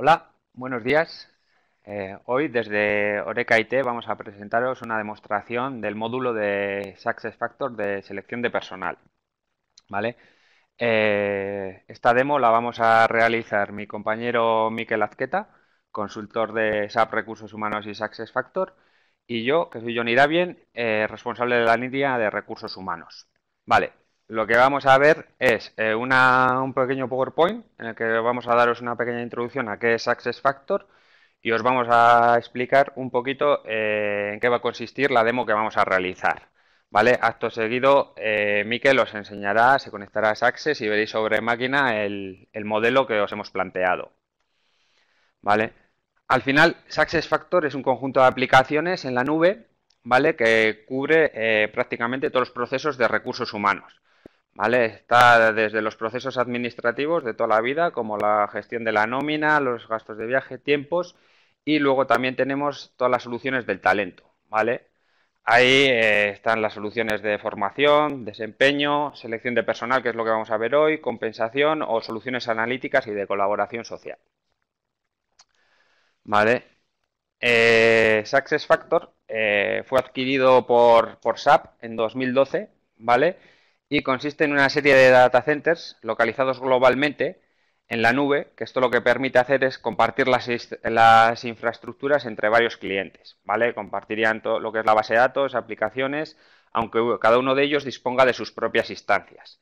Hola, buenos días. Eh, hoy desde Oreca IT vamos a presentaros una demostración del módulo de Factor de selección de personal. ¿Vale? Eh, esta demo la vamos a realizar mi compañero Miquel Azqueta, consultor de SAP Recursos Humanos y Factor, y yo, que soy Johnny Davien, eh, responsable de la línea de Recursos Humanos. Vale, lo que vamos a ver es eh, un pequeño PowerPoint en el que vamos a daros una pequeña introducción a qué es Access Factor y os vamos a explicar un poquito eh, en qué va a consistir la demo que vamos a realizar. ¿Vale? Acto seguido, eh, Miquel os enseñará, se conectará a Access y veréis sobre máquina el, modelo que os hemos planteado. ¿Vale? Al final, access Factor es un conjunto de aplicaciones en la nube ¿vale? que cubre eh, prácticamente todos los procesos de recursos humanos. ¿vale? Está desde los procesos administrativos de toda la vida, como la gestión de la nómina, los gastos de viaje, tiempos, y luego también tenemos todas las soluciones del talento, ¿vale? Ahí eh, están las soluciones de formación, desempeño, selección de personal, que es lo que vamos a ver hoy, compensación o soluciones analíticas y de colaboración social. ¿Vale? Eh, SuccessFactor eh, fue adquirido por, por SAP en 2012, ¿vale? y consiste en una serie de data centers localizados globalmente en la nube, que esto lo que permite hacer es compartir las, infraestructuras entre varios clientes, ¿vale? Compartirían todo lo que es la base de datos, aplicaciones, aunque cada uno de ellos disponga de sus propias instancias,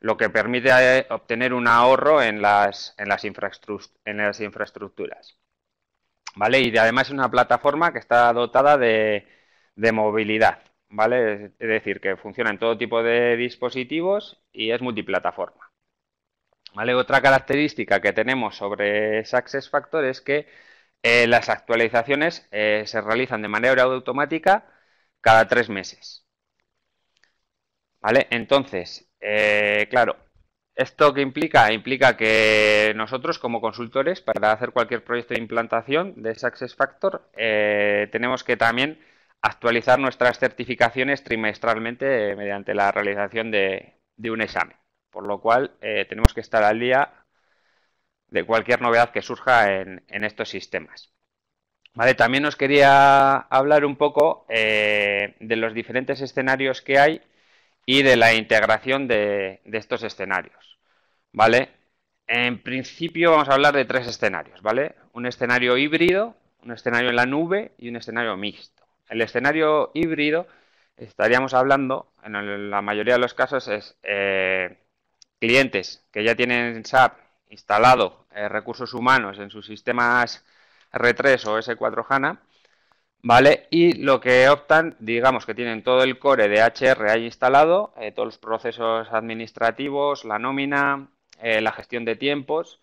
lo que permite eh, obtener un ahorro en las, en las, en las infraestructuras, ¿vale? Y además es una plataforma que está dotada de movilidad, ¿vale? Es decir, que funciona en todo tipo de dispositivos y es multiplataforma. ¿Vale? Otra característica que tenemos sobre Factor es que eh, las actualizaciones eh, se realizan de manera automática cada tres meses. ¿Vale? Entonces, eh, claro, ¿esto qué implica? Implica que nosotros como consultores, para hacer cualquier proyecto de implantación de Factor tenemos que también actualizar nuestras certificaciones trimestralmente eh, mediante la realización de, un examen. Por lo cual, eh, tenemos que estar al día de cualquier novedad que surja en, estos sistemas. Vale, también os quería hablar un poco eh, de los diferentes escenarios que hay y de la integración de, de, estos escenarios. ¿Vale? En principio vamos a hablar de tres escenarios, ¿vale? Un escenario híbrido, un escenario en la nube y un escenario mixto el escenario híbrido estaríamos hablando, en la mayoría de los casos, es eh, clientes que ya tienen SAP instalado eh, recursos humanos en sus sistemas R3 o S4 HANA, ¿vale? Y lo que optan, digamos que tienen todo el core de HR ahí instalado, eh, todos los procesos administrativos, la nómina, la gestión de tiempos,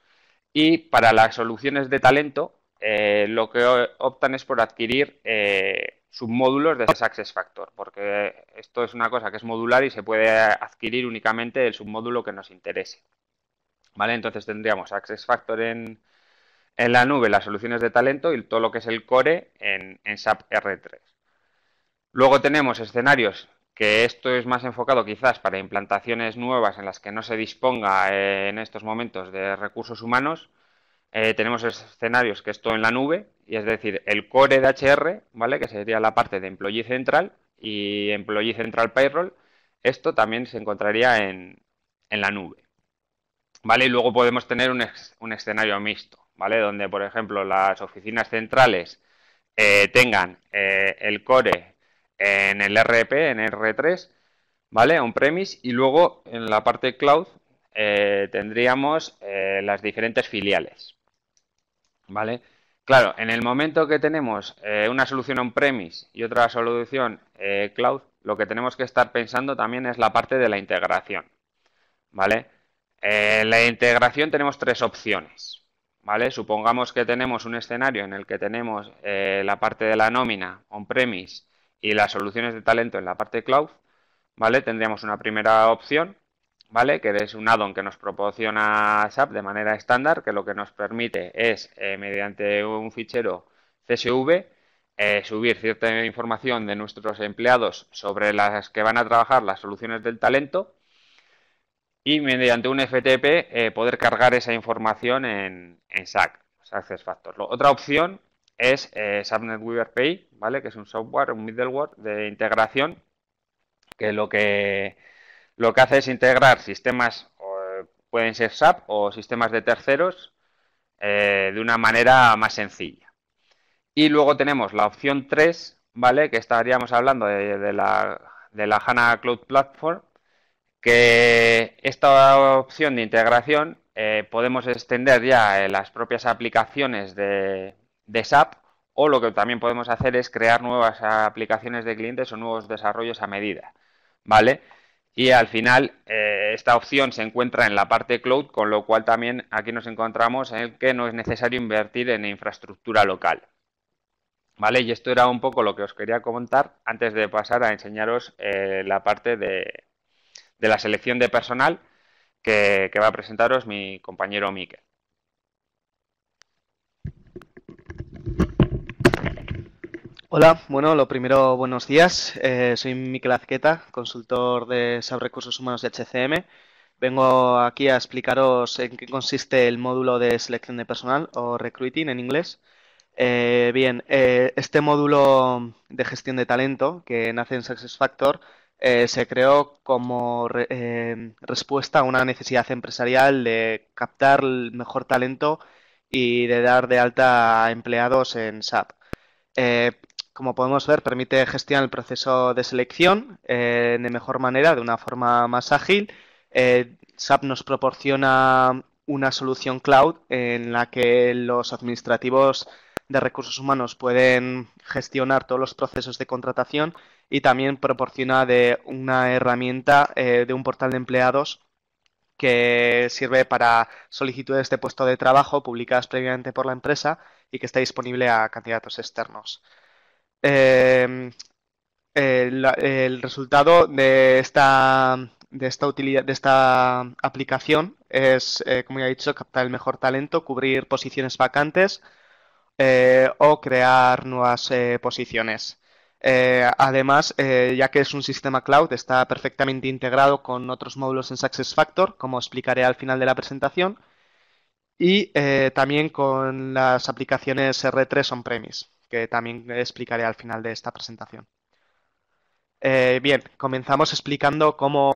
y para las soluciones de talento, lo que optan es por adquirir submódulos de ese access factor, porque esto es una cosa que es modular y se puede adquirir únicamente el submódulo que nos interese. ¿Vale? Entonces tendríamos access factor en, en la nube, las soluciones de talento y todo lo que es el core en, en SAP R3. Luego tenemos escenarios que esto es más enfocado quizás para implantaciones nuevas en las que no se disponga eh, en estos momentos de recursos humanos, eh, tenemos escenarios que esto en la nube, y es decir, el core de HR, ¿vale? que sería la parte de Employee Central y Employee Central Payroll, esto también se encontraría en, la nube. ¿vale? Y luego podemos tener un, escenario mixto, ¿vale? donde, por ejemplo, las oficinas centrales eh, tengan eh, el core en el RP, en R3, ¿vale? on-premise, y luego en la parte cloud tendríamos las diferentes filiales. ¿vale? Claro, en el momento que tenemos eh, una solución on-premise y otra solución eh, cloud, lo que tenemos que estar pensando también es la parte de la integración, ¿vale? Eh, la integración tenemos tres opciones, ¿vale? Supongamos que tenemos un escenario en el que tenemos la parte de la nómina on-premise y las soluciones de talento en la parte cloud, ¿vale? Tendríamos una primera opción ¿vale? Que es un add-on que nos proporciona SAP de manera estándar, que lo que nos permite es, eh, mediante un fichero CSV, eh, subir cierta información de nuestros empleados sobre las que van a trabajar las soluciones del talento y mediante un FTP eh, poder cargar esa información en, en SAC, Access Factors. Otra opción es eh, SAP NetWeaver Pay, ¿vale? que es un software, un middleware de integración que lo que lo que hace es integrar sistemas, pueden ser SAP o sistemas de terceros, eh, de una manera más sencilla. Y luego tenemos la opción 3, ¿vale? Que estaríamos hablando de, la, de la HANA Cloud Platform, que esta opción de integración eh, podemos extender ya eh, las propias aplicaciones de, de, SAP o lo que también podemos hacer es crear nuevas aplicaciones de clientes o nuevos desarrollos a medida, ¿vale? Y al final eh, esta opción se encuentra en la parte cloud, con lo cual también aquí nos encontramos en que no es necesario invertir en infraestructura local. ¿Vale? Y esto era un poco lo que os quería comentar antes de pasar a enseñaros eh, la parte de, la selección de personal que, que va a presentaros mi compañero Miquel. Hola, bueno, lo primero, buenos días. Eh, soy Miquel Azqueta, consultor de SAP Recursos Humanos de HCM. Vengo aquí a explicaros en qué consiste el módulo de selección de personal o recruiting en inglés. Eh, bien, eh, este módulo de gestión de talento que nace en SuccessFactor Factor, se creó como respuesta a una necesidad empresarial de captar el mejor talento y de dar de alta a empleados en SAP como podemos ver, permite gestionar el proceso de selección eh, de mejor manera, de una forma más ágil. Eh, SAP nos proporciona una solución cloud en la que los administrativos de recursos humanos pueden gestionar todos los procesos de contratación y también proporciona una herramienta eh, de un portal de empleados que sirve para solicitudes de puesto de trabajo publicadas previamente por la empresa y que está disponible a candidatos externos. Em, el, resultado de esta de esta utilidad de esta aplicación es eh, como ya he dicho captar el mejor talento cubrir posiciones vacantes eh, o crear nuevas eh, posiciones además ya que es un sistema cloud está perfectamente integrado con otros módulos en SuccessFactor como explicaré al final de la presentación y también con las aplicaciones R3 on-premise que también explicaré al final de esta presentación. Eh, bien, comenzamos explicando cómo,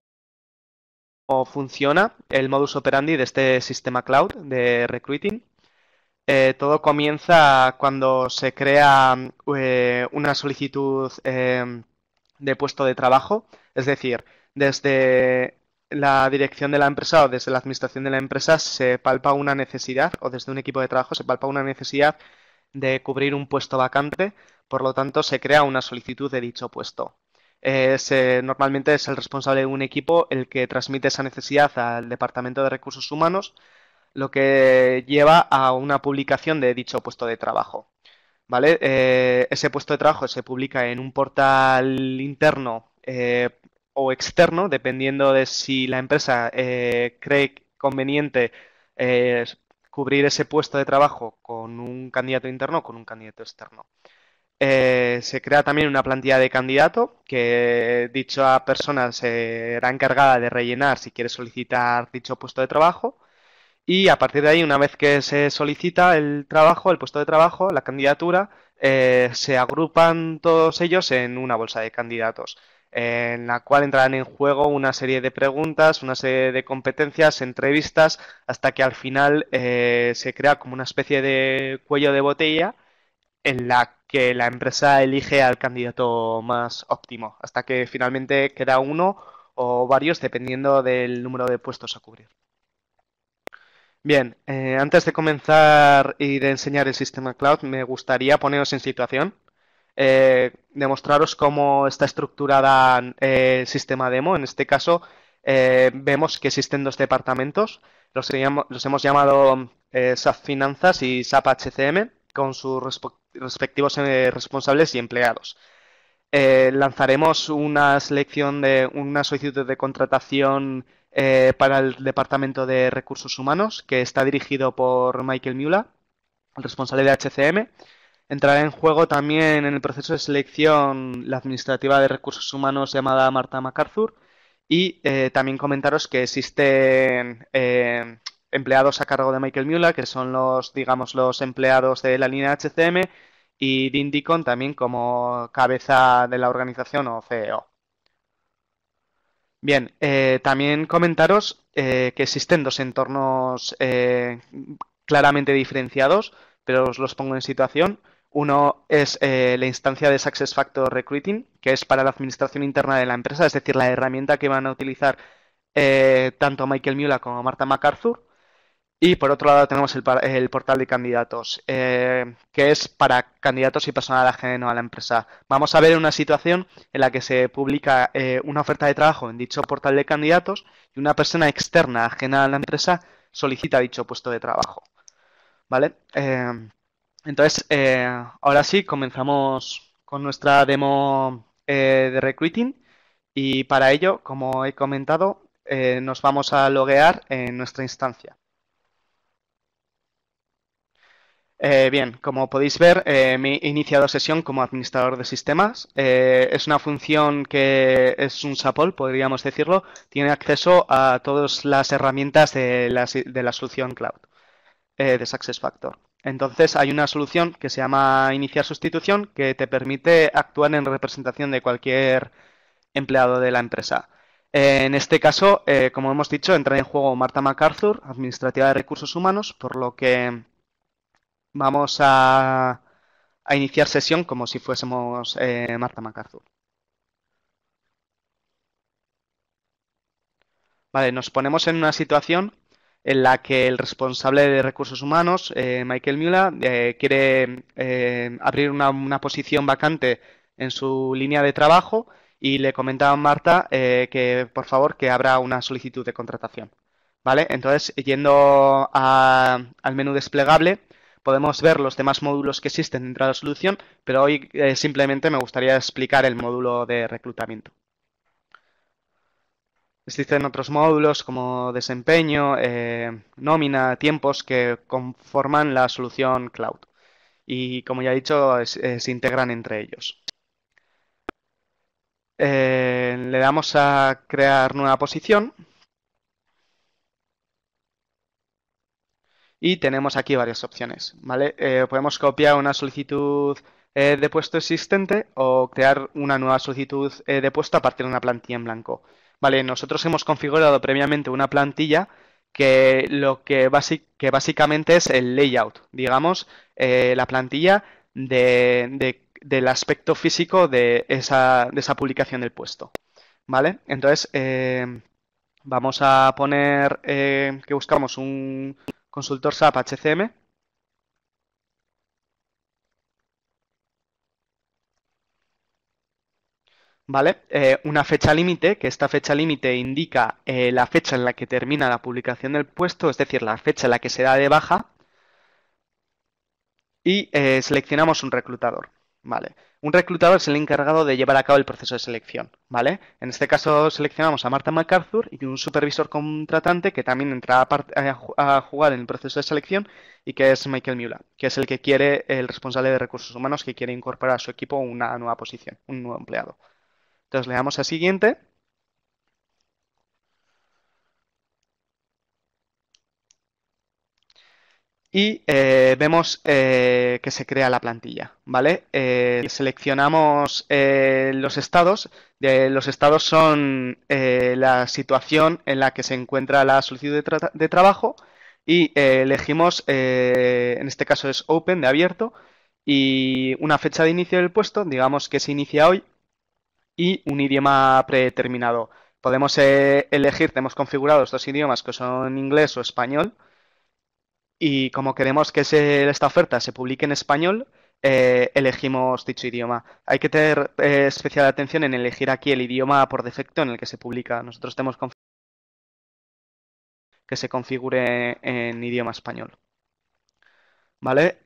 funciona el modus operandi de este sistema cloud de recruiting. Eh, todo comienza cuando se crea eh, una solicitud em, de puesto de trabajo, es decir, desde la dirección de la empresa o desde la administración de la empresa se palpa una necesidad o desde un equipo de trabajo se palpa una necesidad de cubrir un puesto vacante, por lo tanto se crea una solicitud de dicho puesto. Eh, normalmente es el responsable de un equipo el que transmite esa necesidad al Departamento de Recursos Humanos, lo que lleva a una publicación de dicho puesto de trabajo. ¿vale? Eh, ese puesto de trabajo se publica en un portal interno eh, o externo, dependiendo de si la empresa cree conveniente cubrir ese puesto de trabajo con un candidato interno o con un candidato externo. Eh, se crea también una plantilla de candidato que dicha persona será encargada de rellenar si quiere solicitar dicho puesto de trabajo y a partir de ahí, una vez que se solicita el trabajo, el puesto de trabajo, la candidatura, eh, se agrupan todos ellos en una bolsa de candidatos en la cual entrarán en juego una serie de preguntas, una serie de competencias, entrevistas, hasta que al final eh, se crea como una especie de cuello de botella en la que la empresa elige al candidato más óptimo, hasta que finalmente queda uno o varios dependiendo del número de puestos a cubrir. Bien, eh, antes de comenzar y de enseñar el sistema cloud, me gustaría poneros en situación. Eh, demostraros cómo está estructurada eh, el sistema demo. En este caso, eh, vemos que existen dos departamentos. Los, hemos llamado SAP Finanzas y SAP HCM, con sus respectivos responsables y empleados. lanzaremos una selección de una solicitud de contratación para el Departamento de Recursos Humanos, que está dirigido por Michael Mula el responsable de HCM Entrará en juego también en el proceso de selección la administrativa de recursos humanos llamada Marta MacArthur y eh, también comentaros que existen eh, empleados a cargo de Michael Mueller, que son los, digamos, los empleados de la línea HCM y Dean Deacon también como cabeza de la organización o CEO. Bien, eh, también comentaros que existen dos entornos claramente diferenciados, pero os los pongo en situación. Uno es eh, la instancia de Factor Recruiting, que es para la administración interna de la empresa, es decir, la herramienta que van a utilizar eh, tanto Michael Mula como Marta MacArthur. Y por otro lado tenemos el, portal de candidatos, eh, que es para candidatos y personal ajeno a la empresa. Vamos a ver una situación en la que se publica una oferta de trabajo en dicho portal de candidatos y una persona externa ajena a la empresa solicita dicho puesto de trabajo. ¿Vale? Entonces, eh, ahora sí, comenzamos con nuestra demo eh, de recruiting y para ello, como he comentado, eh, nos vamos a loguear en nuestra instancia. bien, como podéis ver, me he iniciado sesión como administrador de sistemas. es una función que es un SAPOL, podríamos decirlo. Tiene acceso a todas las herramientas de la, de la solución cloud de SuccessFactor. Entonces hay una solución que se llama iniciar sustitución que te permite actuar en representación de cualquier empleado de la empresa. Eh, en este caso, eh, como hemos dicho, entra en juego Marta MacArthur, Administrativa de Recursos Humanos, por lo que vamos a, iniciar sesión como si fuésemos eh, Marta MacArthur. Vale, nos ponemos en una situación en la que el responsable de recursos humanos, eh, Michael Mula, eh, quiere eh, abrir una, posición vacante en su línea de trabajo y le comentaba a Marta que por favor que habrá una solicitud de contratación. ¿Vale? Entonces, yendo al menú desplegable, podemos ver los demás módulos que existen dentro de la solución, pero hoy simplemente me gustaría explicar el módulo de reclutamiento. Existen otros módulos como desempeño, eh, nómina, tiempos que conforman la solución cloud. Y como ya he dicho, eh, se integran entre ellos. Eh, le damos a crear nueva posición. Y tenemos aquí varias opciones. podemos copiar una solicitud de puesto existente o crear una nueva solicitud de puesto a partir de una plantilla en blanco. Vale, nosotros hemos configurado previamente una plantilla que lo que, que básicamente es el layout, digamos, eh, la plantilla de, del aspecto físico de esa, de esa, publicación del puesto. ¿Vale? Entonces, eh, vamos a poner eh, que buscamos un consultor SAP HCM ¿vale? Eh, una fecha límite, que esta fecha límite indica eh, la fecha en la que termina la publicación del puesto, es decir, la fecha en la que se da de baja, y eh, seleccionamos un reclutador, ¿vale? Un reclutador es el encargado de llevar a cabo el proceso de selección, ¿vale? En este caso seleccionamos a Marta MacArthur y un supervisor contratante que también entra a, jugar en el proceso de selección y que es Michael Mula que es el que quiere, el responsable de recursos humanos que quiere incorporar a su equipo una nueva posición, un nuevo empleado. Entonces le damos a siguiente. Y eh, vemos eh, que se crea la plantilla, ¿vale? Eh, seleccionamos los estados. los estados son la situación en la que se encuentra la solicitud de trabajo y elegimos, en este caso es open, de abierto, y una fecha de inicio del puesto, digamos que se inicia hoy, y un idioma predeterminado. Podemos eh, elegir, tenemos configurados dos idiomas que son inglés o español. Y como queremos que esta oferta se publique en español, eh, elegimos dicho idioma. Hay que tener eh, especial atención en elegir aquí el idioma por defecto en el que se publica. Nosotros tenemos que se configure en idioma español. ¿Vale?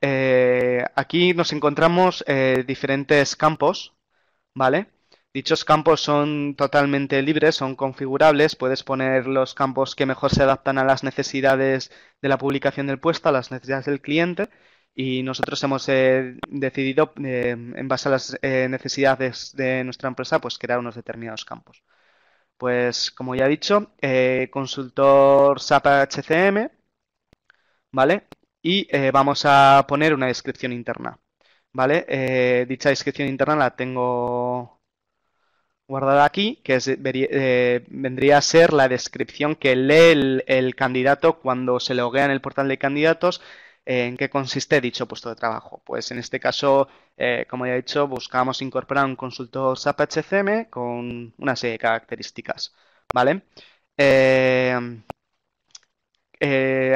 aquí nos encontramos diferentes campos, ¿vale? Dichos campos son totalmente libres, son configurables, puedes poner los campos que mejor se adaptan a las necesidades de la publicación del puesto, a las necesidades del cliente y nosotros hemos eh, decidido eh, en base a las eh, necesidades de nuestra empresa pues crear unos determinados campos. Pues como ya he dicho, consultor SAP HCM, ¿vale? Y vamos a poner una descripción interna, ¿vale? dicha descripción interna la tengo guardada aquí, que eh, vendría a ser la descripción que lee el, candidato cuando se loguea en el portal de candidatos eh, en qué consiste dicho puesto de trabajo. Pues en este caso, eh, como ya he dicho, buscamos incorporar un consultor SAP HCM con una serie de características. ¿Vale?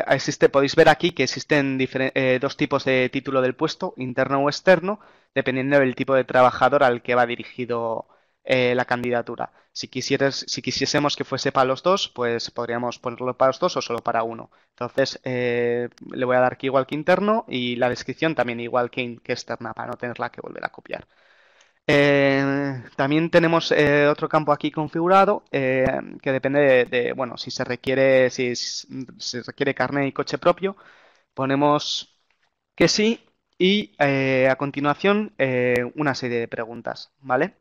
existe, podéis ver aquí que existen dos tipos de título del puesto, interno o externo, dependiendo del tipo de trabajador al que va dirigido eh, la candidatura. Si, si quisiésemos que fuese para los dos, pues podríamos ponerlo para los dos o solo para uno. Entonces, eh, le voy a dar que igual que interno y la descripción también igual que, externa para no tenerla que volver a copiar. Eh, también tenemos otro campo aquí configurado que depende de, bueno, si se requiere, si, se requiere carnet y coche propio, ponemos que sí y a continuación una serie de preguntas, ¿vale?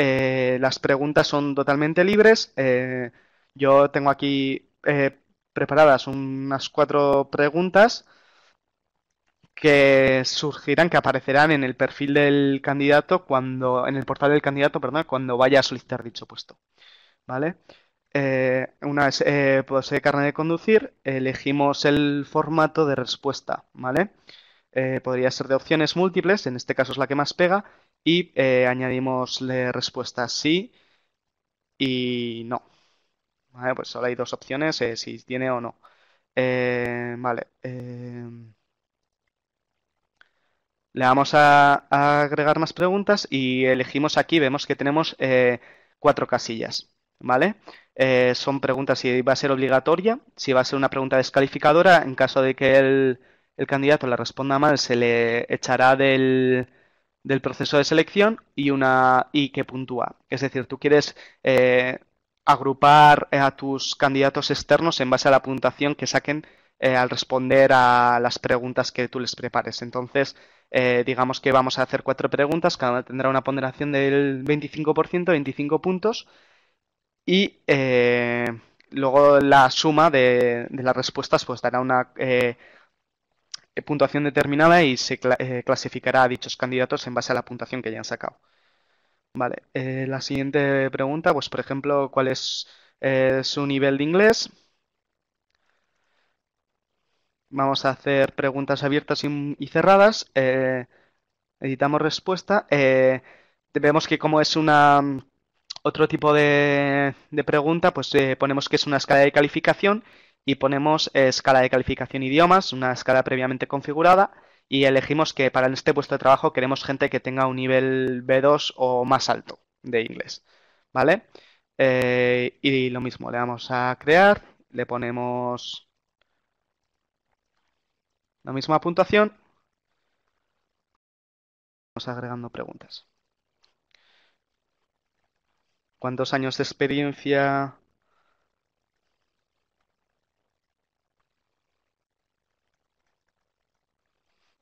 Eh, las preguntas son totalmente libres. Eh, yo tengo aquí eh, preparadas unas cuatro preguntas que surgirán, que aparecerán en el perfil del candidato cuando, en el portal del candidato, perdón, cuando vaya a solicitar dicho puesto. ¿Vale? una es pues, posee carne de conducir, elegimos el formato de respuesta, ¿vale? podría ser de opciones múltiples, en este caso es la que más pega, y eh, añadimos respuesta sí y no. Vale, pues solo hay dos opciones, eh, si tiene o no. Eh, vale. Eh, le vamos a, agregar más preguntas y elegimos aquí, vemos que tenemos cuatro casillas. ¿Vale? son preguntas si va a ser obligatoria, si va a ser una pregunta descalificadora, en caso de que el, el candidato la responda mal, se le echará del, del proceso de selección y una y que puntúa. Es decir, tú quieres eh, agrupar eh, a tus candidatos externos en base a la puntuación que saquen eh, al responder a las preguntas que tú les prepares. Entonces, digamos que vamos a hacer cuatro preguntas, cada una tendrá una ponderación del 25%, 25 puntos, y luego la suma de, de, las respuestas pues dará una eh, puntuación determinada y se eh, clasificará a dichos candidatos en base a la puntuación que ya han sacado. Vale, eh, la siguiente pregunta, pues por ejemplo, ¿cuál es su nivel de inglés? Vamos a hacer preguntas abiertas y, cerradas. editamos respuesta. vemos que como es una otro tipo de, de pregunta, pues ponemos que es una escala de calificación y ponemos escala de calificación idiomas, una escala previamente configurada y elegimos que para este puesto de trabajo queremos gente que tenga un nivel B2 o más alto de inglés, ¿vale? Eh, y lo mismo, le vamos a crear, le ponemos la misma puntuación. Vamos agregando preguntas. ¿Cuántos años de experiencia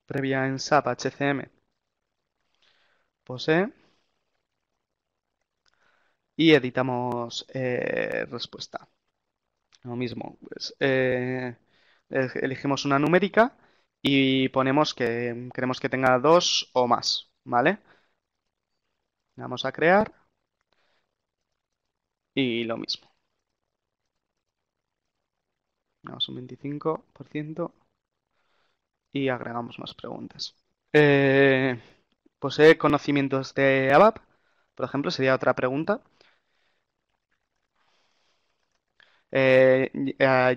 previa en SAP HCM. Posee. Pues, ¿eh? Y editamos eh, respuesta. Lo mismo, pues, eh, elegimos una numérica y ponemos que queremos que tenga dos o más, ¿vale? Vamos a crear y lo mismo. Vamos un 25% y agregamos más preguntas. Eh, ¿Posee pues, eh, conocimientos de ABAP? Por ejemplo, sería otra pregunta. Eh,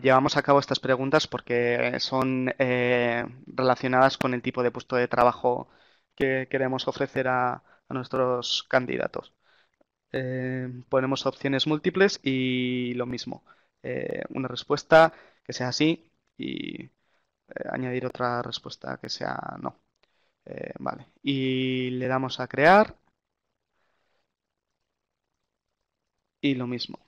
llevamos a cabo estas preguntas porque son relacionadas con el tipo de puesto de trabajo que queremos ofrecer a, a nuestros candidatos. ponemos opciones múltiples y lo mismo, una respuesta que sea así y eh, añadir otra respuesta que sea no. Eh, vale, y le damos a crear. Y lo mismo.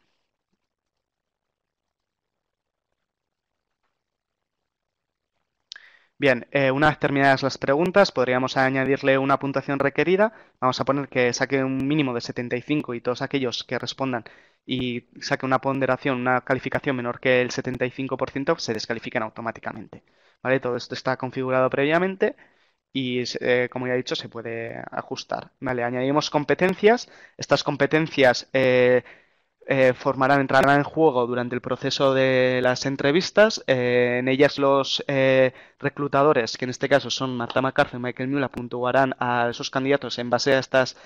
Bien, eh, una vez terminadas las preguntas, podríamos añadirle una puntuación requerida. Vamos a poner que saque un mínimo de 75 y todos aquellos que respondan y saque una ponderación, una calificación menor que el 75%, se descalifican automáticamente. ¿Vale? Todo esto está configurado previamente y eh, como ya he dicho se puede ajustar. Vale, añadimos competencias. Estas competencias eh, eh, formarán, entrarán en juego durante el proceso de las entrevistas. Eh, en ellas los eh, reclutadores, que en este caso son Marta McCarthy y Michael Mula, puntuarán a esos candidatos en base a estas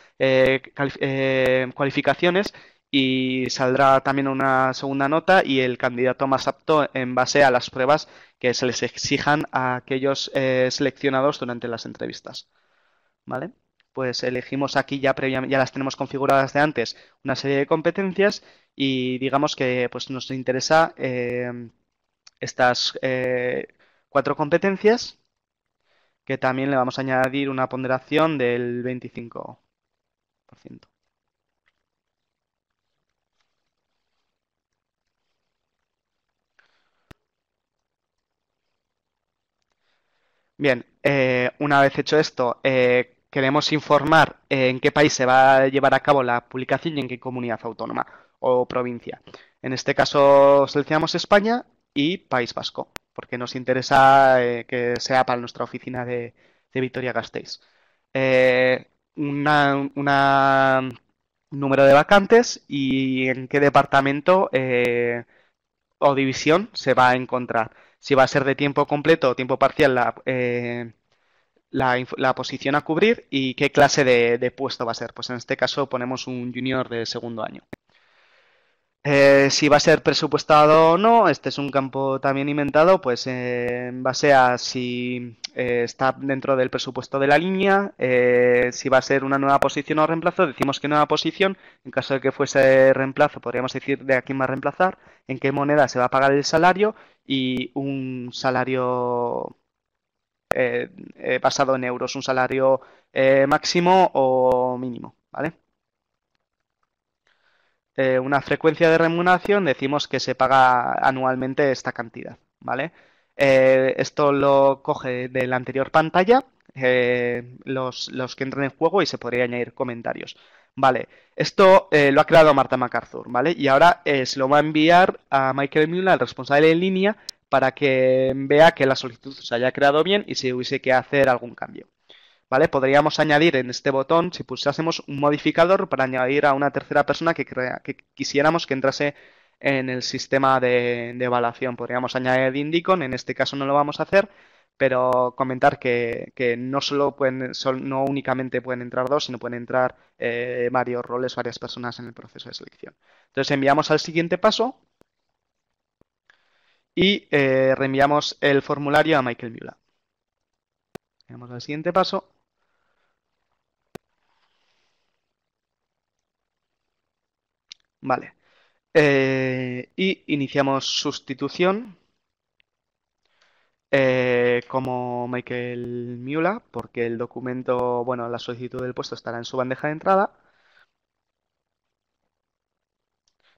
cualificaciones y saldrá también una segunda nota y el candidato más apto en base a las pruebas que se les exijan a aquellos seleccionados durante las entrevistas. ¿Vale? pues elegimos aquí ya previamente, ya las tenemos configuradas de antes, una serie de competencias y digamos que pues nos interesa em, estas eh, cuatro competencias que también le vamos a añadir una ponderación del 25%. Bien, eh, una vez hecho esto, eh, queremos informar eh, en qué país se va a llevar a cabo la publicación y en qué comunidad autónoma o provincia. En este caso seleccionamos España y País Vasco, porque nos interesa eh, que sea para nuestra oficina de, Victoria Gasteiz. Eh, Un número de vacantes y en qué departamento o división se va a encontrar. Si va a ser de tiempo completo o tiempo parcial la, la, posición a cubrir y qué clase de, puesto va a ser. Pues en este caso ponemos un junior de segundo año. Eh, si va a ser presupuestado o no, este es un campo también inventado, pues eh, en base a si eh, está dentro del presupuesto de la línea, eh, si va a ser una nueva posición o reemplazo, decimos que nueva posición, en caso de que fuese reemplazo, podríamos decir de a quién va a reemplazar, en qué moneda se va a pagar el salario y un salario eh, eh, basado en euros, un salario eh, máximo o mínimo, ¿vale? una frecuencia de remuneración, decimos que se paga anualmente esta cantidad, ¿vale? esto lo coge de la anterior pantalla, los, que entran en juego y se podría añadir comentarios. Vale, esto lo ha creado Marta MacArthur, ¿vale? Y ahora se lo va a enviar a Michael Müller, el responsable en línea, para que vea que la solicitud se haya creado bien y si hubiese que hacer algún cambio. ¿Vale? Podríamos añadir en este botón, si pulsásemos un modificador, para añadir a una tercera persona que, que quisiéramos que entrase en el sistema de, evaluación. Podríamos añadir Indicon, en este caso no lo vamos a hacer, pero comentar que, no pueden, no únicamente pueden entrar dos, sino pueden entrar eh, varios roles, varias personas en el proceso de selección. Entonces enviamos al siguiente paso y eh, reenviamos el formulario a Michael Viola. Vamos al siguiente paso. Vale. Eh, y iniciamos sustitución eh, como Michael Miula, porque el documento, bueno, la solicitud del puesto estará en su bandeja de entrada.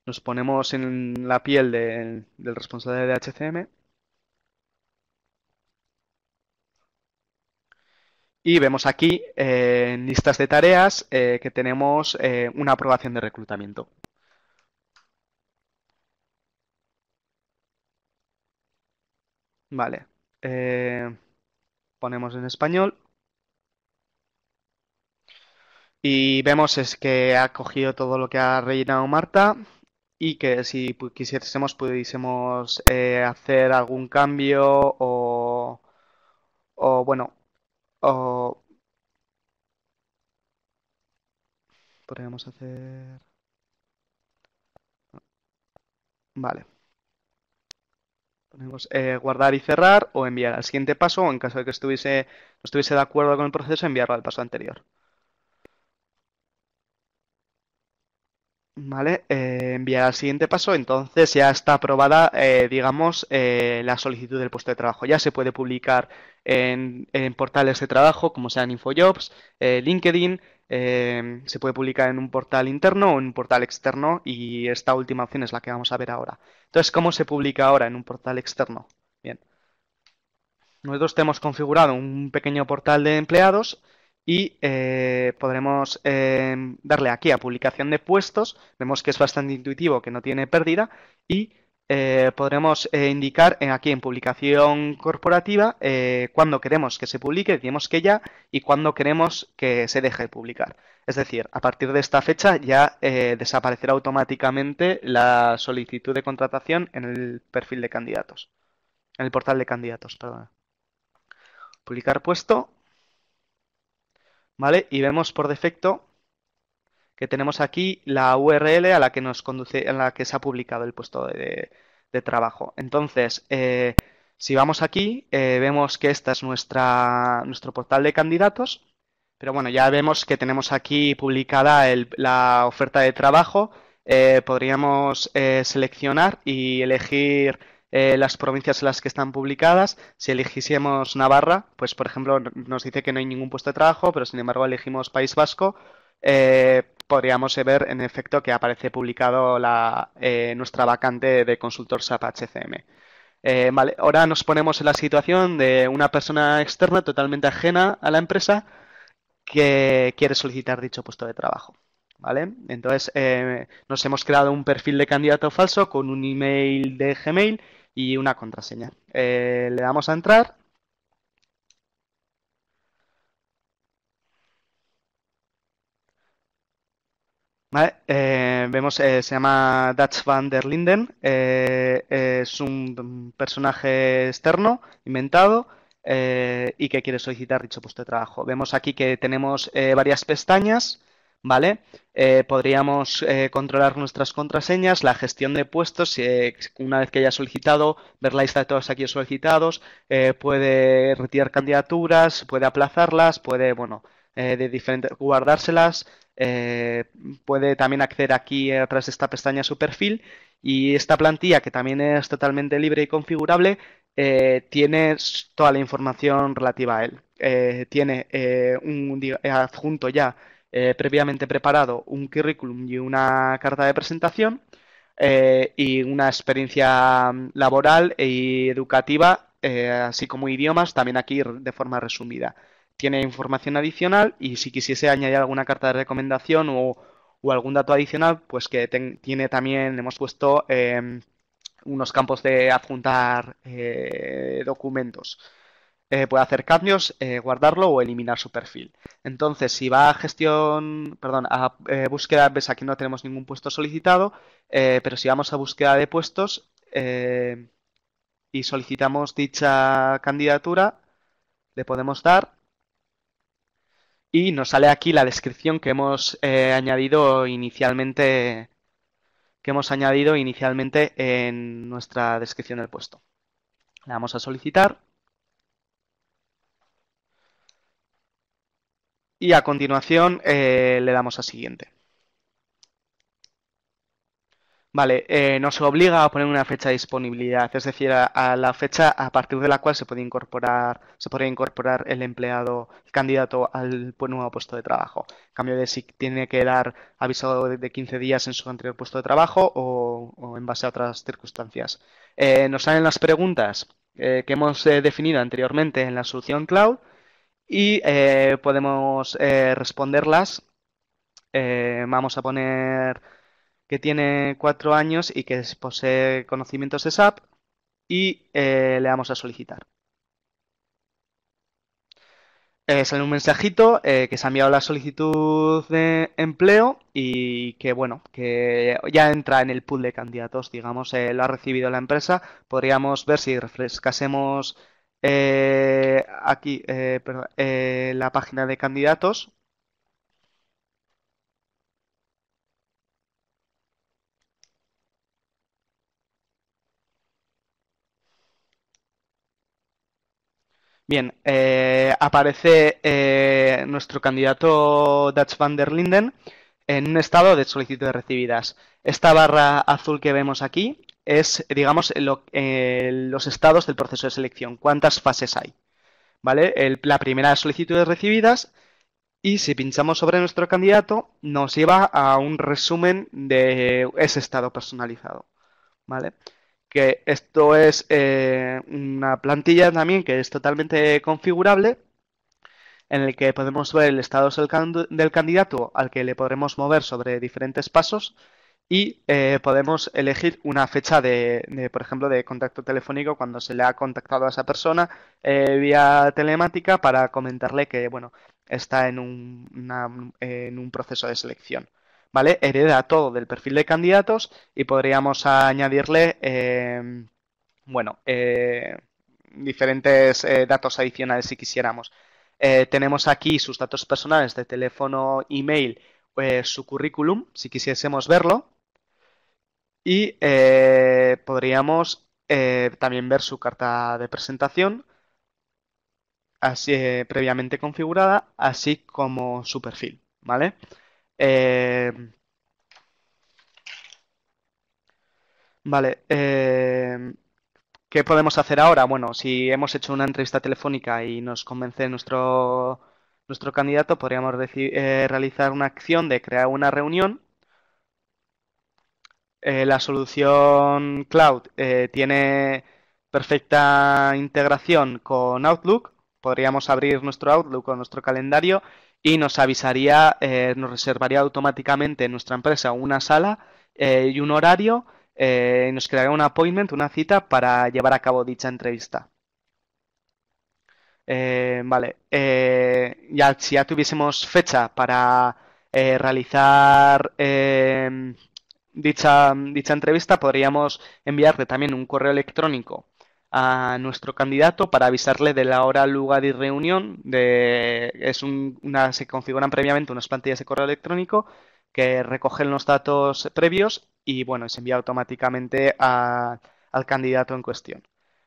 Nos ponemos en la piel del responsable de HCM Y vemos aquí eh, en listas de tareas eh, que tenemos eh, una aprobación de reclutamiento. Vale. ponemos en español. Y vemos es que ha cogido todo lo que ha rellenado Marta y que si quisiésemos pudiésemos eh, hacer algún cambio o, bueno, o podríamos hacer... Vale. Ponemos eh, guardar y cerrar o enviar al siguiente paso o en caso de que estuviese, no estuviese de acuerdo con el proceso, enviarlo al paso anterior. Vale, eh, enviar al siguiente paso. Entonces ya está aprobada, eh, digamos, eh, la solicitud del puesto de trabajo. Ya se puede publicar en, portales de trabajo, como sean Infojobs, LinkedIn, se puede publicar en un portal interno o en un portal externo y esta última opción es la que vamos a ver ahora. Entonces, ¿cómo se publica ahora en un portal externo? Bien. Nosotros tenemos configurado un pequeño portal de empleados y eh, podremos eh, darle aquí a publicación de puestos, vemos que es bastante intuitivo, que no tiene pérdida y eh, podremos indicar aquí en publicación corporativa cuándo queremos que se publique, decimos que ya, y cuándo queremos que se deje de publicar. Es decir, a partir de esta fecha ya desaparecerá automáticamente la solicitud de contratación en el perfil de candidatos, en el portal de candidatos, Publicar puesto ¿vale? Y vemos por defecto que tenemos aquí la URL a la que nos conduce, en la que se ha publicado el puesto de, trabajo. Entonces, eh, si vamos aquí, eh, vemos que esta es nuestra, nuestro portal de candidatos, pero bueno, ya vemos que tenemos aquí publicada la oferta de trabajo. Eh, podríamos seleccionar y elegir eh, las provincias en las que están publicadas. Si eligiésemos Navarra, pues por ejemplo nos dice que no hay ningún puesto de trabajo, pero sin embargo elegimos País Vasco, eh, podríamos ver en efecto que aparece publicado la, eh, nuestra vacante de consultor SAP HCM. ahora nos ponemos en la situación de una persona externa totalmente ajena a la empresa que quiere solicitar dicho puesto de trabajo. ¿Vale? Entonces, nos hemos creado un perfil de candidato falso con un email de Gmail y una contraseña. Eh, le damos a entrar. Eh, vemos, eh, se llama Dutch van der Linden, es un personaje externo, inventado, y que quiere solicitar dicho puesto de trabajo. Vemos aquí que tenemos varias pestañas, ¿vale? Eh, podríamos eh, controlar nuestras contraseñas, la gestión de puestos, eh, una vez que haya solicitado, ver la lista de todos aquellos solicitados, puede retirar candidaturas, puede aplazarlas, puede, bueno, de guardárselas, puede también acceder aquí a través de esta pestaña su perfil y esta plantilla que también es totalmente libre y configurable, tiene toda la información relativa a él. tiene un adjunto ya eh, previamente preparado un currículum y una carta de presentación eh, y una experiencia laboral y e educativa, eh, así como idiomas, también aquí de forma resumida. Tiene información adicional y si quisiese añadir alguna carta de recomendación o, algún dato adicional, pues que tiene también, hemos puesto em, unos campos de adjuntar documentos. Eh, puede hacer cambios, eh, guardarlo o eliminar su perfil. Entonces, si va a gestión, perdón, a eh, búsqueda, ves aquí no tenemos ningún puesto solicitado, pero si vamos a búsqueda de puestos y solicitamos dicha candidatura, le podemos dar y nos sale aquí la descripción que hemos añadido inicialmente que hemos añadido inicialmente en nuestra descripción del puesto. Le vamos a solicitar Y a continuación eh, le damos a siguiente. Vale, eh, nos obliga a poner una fecha de disponibilidad, es decir, a, la fecha a partir de la cual se puede incorporar, podría incorporar el empleado, el candidato al nuevo puesto de trabajo. En cambio de si tiene que dar avisado de 15 días en su anterior puesto de trabajo o, en base a otras circunstancias. Eh, nos salen las preguntas que hemos definido anteriormente en la solución cloud y eh, podemos eh, responderlas. Eh, vamos a poner que tiene cuatro años y que posee conocimientos de SAP y le vamos a solicitar. sale un mensajito que se ha enviado la solicitud de empleo y que bueno, que ya entra en el pool de candidatos, digamos, lo ha recibido la empresa. Podríamos ver si refrescasemos eh, aquí, eh, eh, la página de candidatos. Bien, aparece nuestro candidato Dutch van der Linden en un estado de solicitudes recibidas. Esta barra azul que vemos aquí es, digamos, eh, los estados del proceso de selección, cuántas fases hay. ¿Vale? la primera solicitudes recibidas y si pinchamos sobre nuestro candidato nos lleva a un resumen de ese estado personalizado. ¿Vale? Que esto es eh, una plantilla también que es totalmente configurable en el que podemos ver el estado del candidato al que le podremos mover sobre diferentes pasos y eh, podemos elegir una fecha de, por ejemplo, de contacto telefónico cuando se le ha contactado a esa persona eh, vía telemática para comentarle que, bueno, está en un, en un proceso de selección. ¿Vale? Hereda todo del perfil de candidatos y podríamos añadirle, em, bueno, eh, diferentes datos adicionales si quisiéramos. tenemos aquí sus datos personales de teléfono, email, su currículum, si quisiésemos verlo, y eh, podríamos eh, también ver su carta de presentación así, eh, previamente configurada, así como su perfil, ¿vale? vale, ¿qué podemos hacer ahora? Bueno, si hemos hecho una entrevista telefónica y nos convence nuestro, nuestro candidato, podríamos realizar una acción de crear una reunión eh, la solución cloud eh, tiene perfecta integración con Outlook. Podríamos abrir nuestro Outlook o nuestro calendario y nos avisaría, eh, nos reservaría automáticamente en nuestra empresa una sala y un horario. y nos crearía un appointment, una cita para llevar a cabo dicha entrevista. vale, ya, si ya tuviésemos fecha para realizar dicha, dicha entrevista, podríamos enviarle también un correo electrónico a nuestro candidato para avisarle de la hora, lugar y reunión. De, es una, se configuran previamente unas plantillas de correo electrónico que recogen los datos previos y bueno, se envía automáticamente al candidato en cuestión.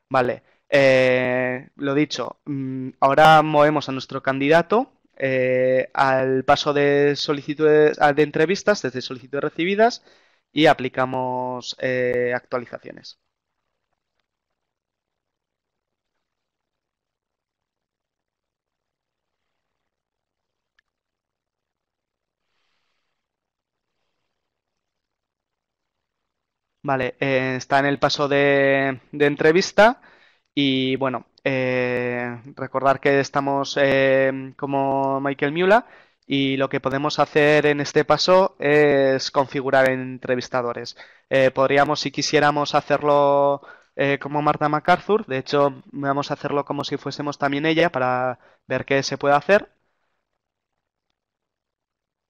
Vale, eh, lo dicho, mm, ahora movemos a nuestro candidato eh, al paso de solicitudes de entrevistas, desde solicitudes recibidas y aplicamos eh, actualizaciones. Vale, eh, está en el paso de, entrevista y bueno, eh, recordar que estamos como Michael Mula. Y lo que podemos hacer en este paso es configurar entrevistadores. Eh, podríamos, si quisiéramos, hacerlo eh, como Marta MacArthur. De hecho, vamos a hacerlo como si fuésemos también ella para ver qué se puede hacer.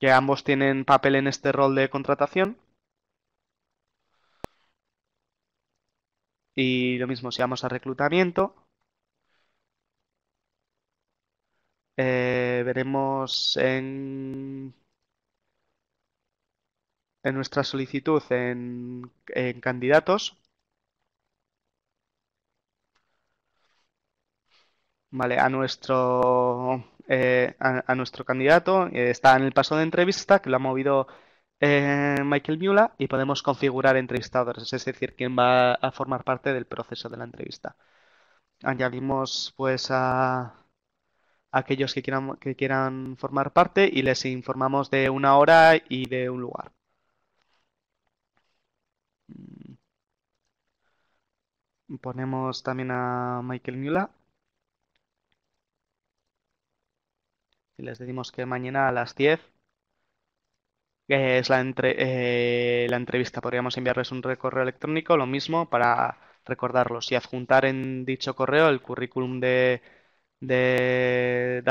Que ambos tienen papel en este rol de contratación. Y lo mismo, si vamos a reclutamiento, Eh, veremos en, en nuestra solicitud en, candidatos. Vale, a nuestro, eh, a, nuestro candidato eh, está en el paso de entrevista que lo ha movido Michael Miula y podemos configurar entrevistadores, es decir, quién va a formar parte del proceso de la entrevista. Añadimos pues a, aquellos que quieran, que quieran formar parte y les informamos de una hora y de un lugar. Mm. Ponemos también a Michael Mula. Y les decimos que mañana a las 10 es la, entre, eh, la entrevista. Podríamos enviarles un correo electrónico, lo mismo, para recordarlos y adjuntar en dicho correo el currículum de, de eh,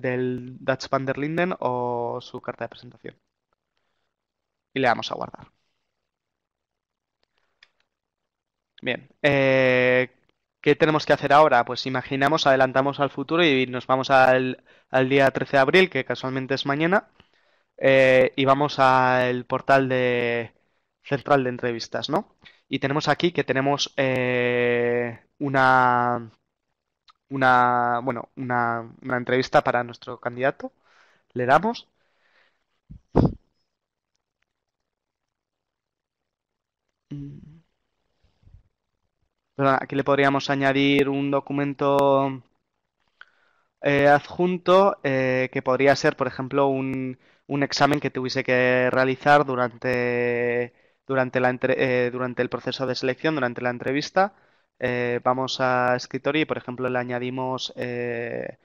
del Dutch Van der Linden o su carta de presentación. Y le damos a guardar. Bien, eh, ¿qué tenemos que hacer ahora? Pues imaginamos, adelantamos al futuro y nos vamos al, al día 13 de abril, que casualmente es mañana, eh, y vamos al portal de central de entrevistas, ¿no? Y tenemos aquí que tenemos una una, bueno, una, entrevista para nuestro candidato. Le damos. Mm. aquí le podríamos añadir un documento eh, adjunto eh, que podría ser, por ejemplo, un, un, examen que tuviese que realizar durante, durante, la eh, durante el proceso de selección, durante la entrevista. Eh, vamos a escritorio y, por ejemplo, le añadimos, eh,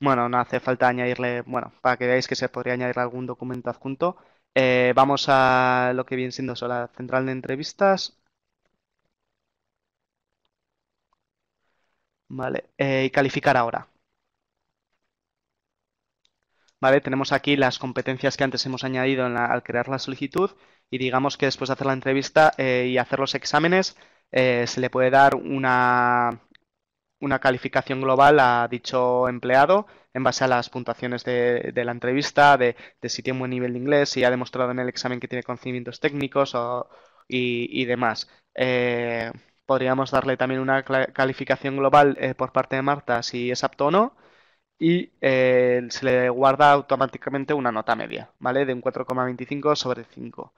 bueno, no hace falta añadirle, bueno, para que veáis que se podría añadir algún documento adjunto, eh, vamos a lo que viene siendo la central de entrevistas. Vale, y calificar ahora. Vale, tenemos aquí las competencias que antes hemos añadido al crear la solicitud y digamos que después de hacer la entrevista y hacer los exámenes, eh, se le puede dar una, una calificación global a dicho empleado en base a las puntuaciones de, la entrevista, de, si tiene un buen nivel de inglés, si ha demostrado en el examen que tiene conocimientos técnicos y, demás. Eh, podríamos darle también una calificación global eh, por parte de Marta si es apto o no y se le guarda automáticamente una nota media, ¿vale? De un 4,25 sobre 5.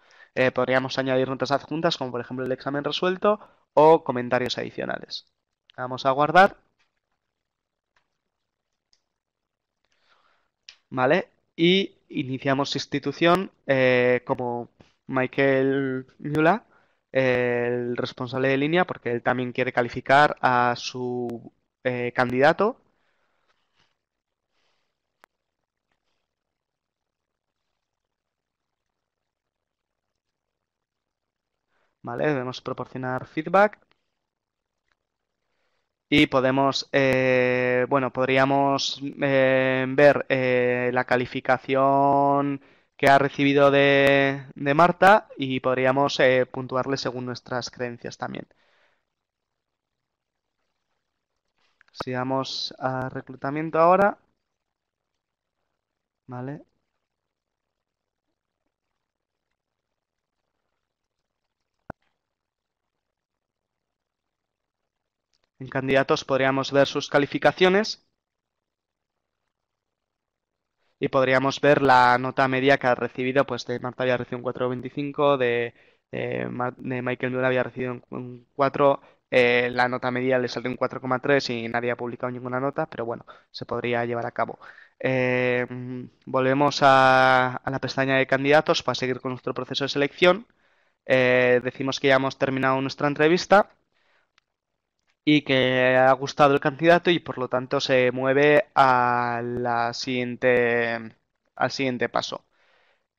podríamos añadir notas adjuntas como por ejemplo el examen resuelto o comentarios adicionales. Vamos a guardar. ¿Vale? Y iniciamos institución eh, como Michael Mula, el responsable de línea, porque él también quiere calificar a su eh, candidato ¿vale? Debemos proporcionar feedback. Y podemos, eh, bueno, podríamos eh, ver eh, la calificación que ha recibido de, de Marta y podríamos puntuarle según nuestras creencias también. Sigamos a reclutamiento ahora, ¿vale? En candidatos podríamos ver sus calificaciones y podríamos ver la nota media que ha recibido, pues de Marta había recibido un 4.25, eh, de, Michael Newell había recibido un 4, eh, la nota media le salió un 4,3 y nadie ha publicado ninguna nota, pero bueno, se podría llevar a cabo. Eh, volvemos a, la pestaña de candidatos para seguir con nuestro proceso de selección. decimos que ya hemos terminado nuestra entrevista y que ha gustado el candidato y por lo tanto se mueve a siguiente, al siguiente paso.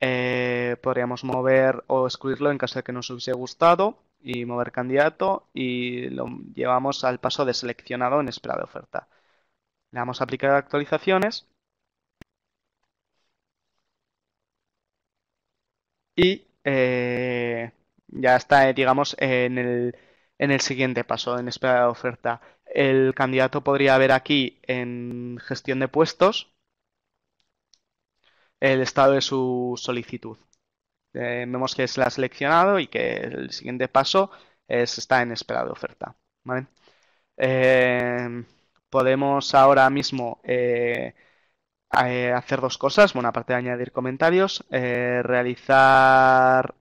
Eh, podríamos mover o excluirlo en caso de que nos hubiese gustado y mover candidato y lo llevamos al paso de seleccionado en espera de oferta. Le damos a aplicar actualizaciones y eh, ya está, eh, digamos, en el en el siguiente paso, en espera de oferta. El candidato podría ver aquí en gestión de puestos el estado de su solicitud. Eh, vemos que se la ha seleccionado y que el siguiente paso está en espera de oferta. Eh, podemos ahora mismo eh, hacer dos cosas. Bueno, aparte de añadir comentarios, realizar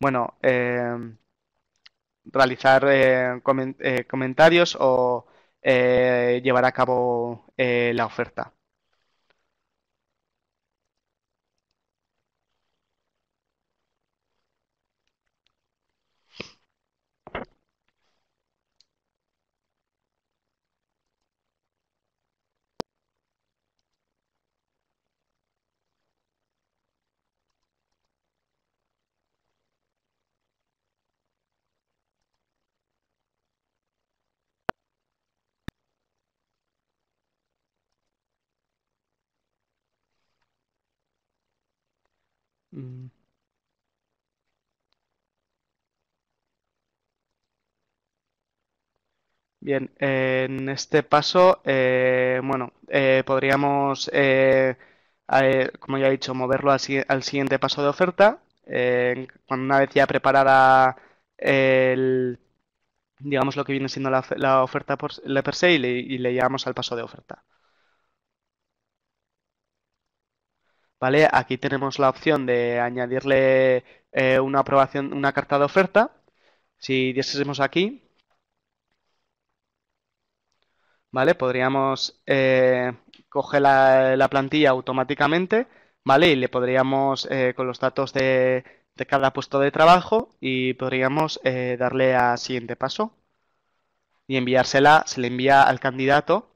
bueno, eh, realizar eh, eh, comentarios o eh, llevar a cabo la oferta. Mm. Bien, en este paso, eh, bueno, eh, podríamos, eh, como ya he dicho, moverlo al, siguiente paso de oferta. cuando una vez ya preparada digamos, lo que viene siendo la, oferta por, per se y le, y le llevamos al paso de oferta. ¿vale? Aquí tenemos la opción de añadirle eh, una aprobación, una carta de oferta. Si diésemos aquí, ¿vale? Podríamos eh, coger la, plantilla automáticamente, ¿vale? Y le podríamos, eh, con los datos de, de, cada puesto de trabajo, y podríamos darle a siguiente paso y enviársela, se le envía al candidato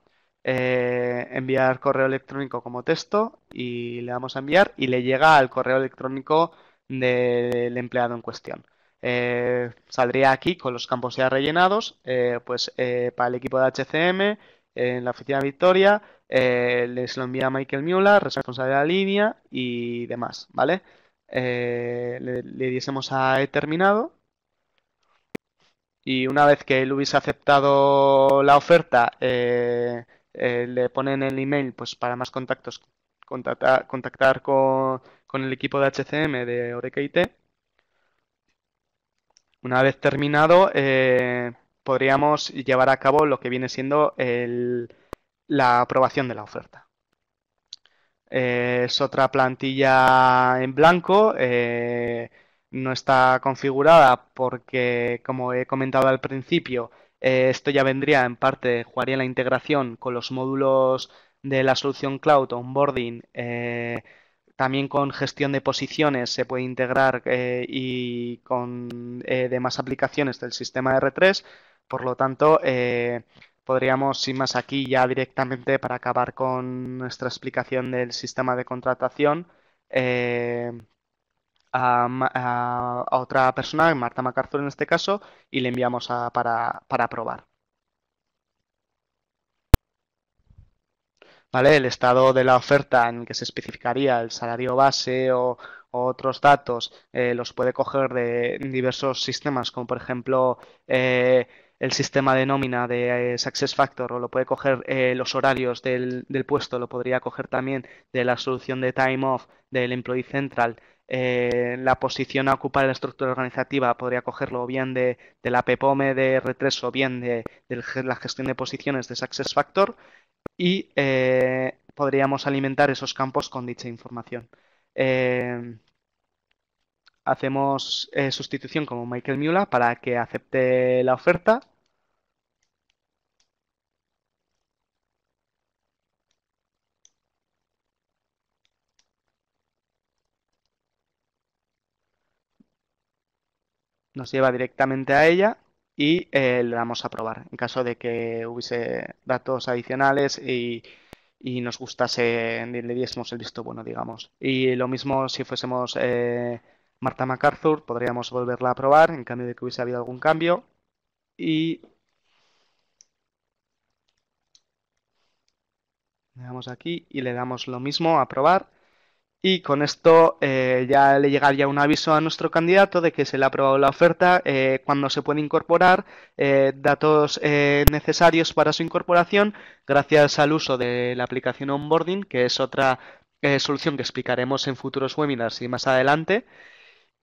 eh, enviar correo electrónico como texto y le vamos a enviar y le llega al correo electrónico del empleado en cuestión. Eh, saldría aquí con los campos ya rellenados, eh, pues para el equipo de HCM en la oficina Victoria, les lo envía Michael Mueller, responsable de la línea y demás, ¿vale? Le, le diésemos a e terminado y una vez que él hubiese aceptado la oferta, eh, eh, le ponen el email pues para más contactos, contactar, contactar con, con, el equipo de HCM de IT. Una vez terminado, eh, podríamos llevar a cabo lo que viene siendo la aprobación de la oferta. Eh, es otra plantilla en blanco no está configurada porque, como he comentado al principio, eh, esto ya vendría en parte, jugaría la integración con los módulos de la solución cloud, onboarding, eh, también con gestión de posiciones se puede integrar eh, y con demás aplicaciones del sistema R3. Por lo tanto, podríamos, sin más aquí, ya directamente para acabar con nuestra explicación del sistema de contratación, a, otra persona, Marta MacArthur en este caso, y le enviamos para, para aprobar. ¿Vale? El estado de la oferta en el que se especificaría el salario base o, otros datos eh, los puede coger de diversos sistemas, como por ejemplo eh, el sistema de nómina de eh, SuccessFactor o lo puede coger los horarios del, del, puesto, lo podría coger también de la solución de time off del Employee Central eh, la posición a ocupar en la estructura organizativa podría cogerlo bien de, la pepome de r o bien de, la gestión de posiciones de factor y eh, podríamos alimentar esos campos con dicha información. Eh, hacemos sustitución como Michael Mula para que acepte la oferta nos lleva directamente a ella y eh, le damos a probar. En caso de que hubiese datos adicionales y, nos gustase, le diésemos el visto bueno, digamos. Y lo mismo si fuésemos eh, Marta MacArthur, podríamos volverla a probar en cambio de que hubiese habido algún cambio. Y. Le damos aquí y le damos lo mismo a probar. Y con esto eh, ya le llegaría un aviso a nuestro candidato de que se le ha aprobado la oferta, eh, cuando se puede incorporar, eh, datos necesarios para su incorporación, gracias al uso de la aplicación Onboarding, que es otra solución que explicaremos en futuros webinars y más adelante.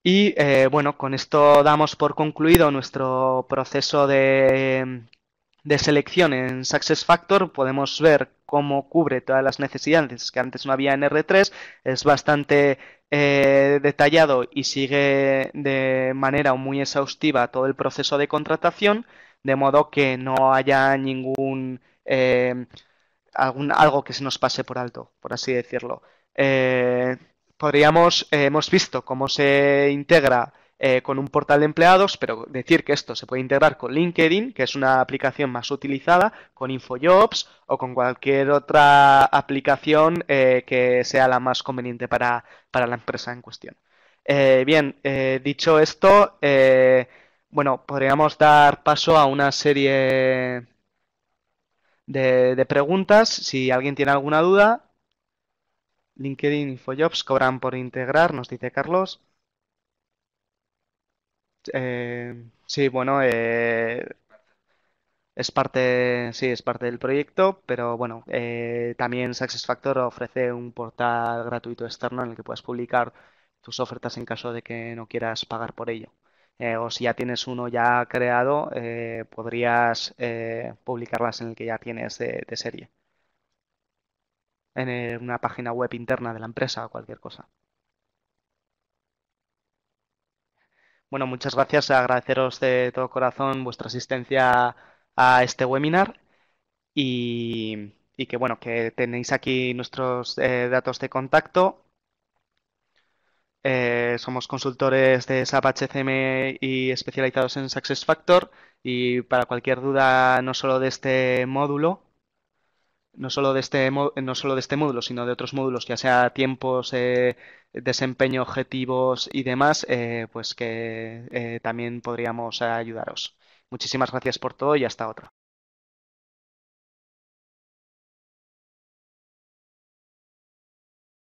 Y bueno, con esto damos por concluido nuestro proceso de de selección en SuccessFactor podemos ver cómo cubre todas las necesidades que antes no había en R3. Es bastante eh, detallado y sigue de manera muy exhaustiva todo el proceso de contratación, de modo que no haya ningún eh, algún, algo que se nos pase por alto, por así decirlo. Eh, podríamos, hemos visto cómo se integra eh, con un portal de empleados, pero decir que esto se puede integrar con LinkedIn, que es una aplicación más utilizada, con InfoJobs o con cualquier otra aplicación eh, que sea la más conveniente para, la empresa en cuestión. Eh, bien, dicho esto, bueno, podríamos dar paso a una serie de, de preguntas. Si alguien tiene alguna duda, LinkedIn InfoJobs cobran por integrar, nos dice Carlos. Eh, sí, bueno, eh, es parte, es parte del proyecto, pero bueno, eh, también SuccessFactor ofrece un portal gratuito externo en el que puedes publicar tus ofertas en caso de que no quieras pagar por ello. Eh, o si ya tienes uno ya creado, podrías publicarlas en el que ya tienes de serie. En una página web interna de la empresa o cualquier cosa. Bueno, muchas gracias. Agradeceros de todo corazón vuestra asistencia a este webinar y, que, bueno, que tenéis aquí nuestros eh, datos de contacto. Eh, somos consultores de SAP HCM y especializados en Factor y para cualquier duda, no solo de este módulo, no solo de este, no solo de este módulo, sino de otros módulos, ya sea tiempos, eh, desempeño, objetivos y demás, eh, pues que eh, también podríamos ayudaros. Muchísimas gracias por todo y hasta otra.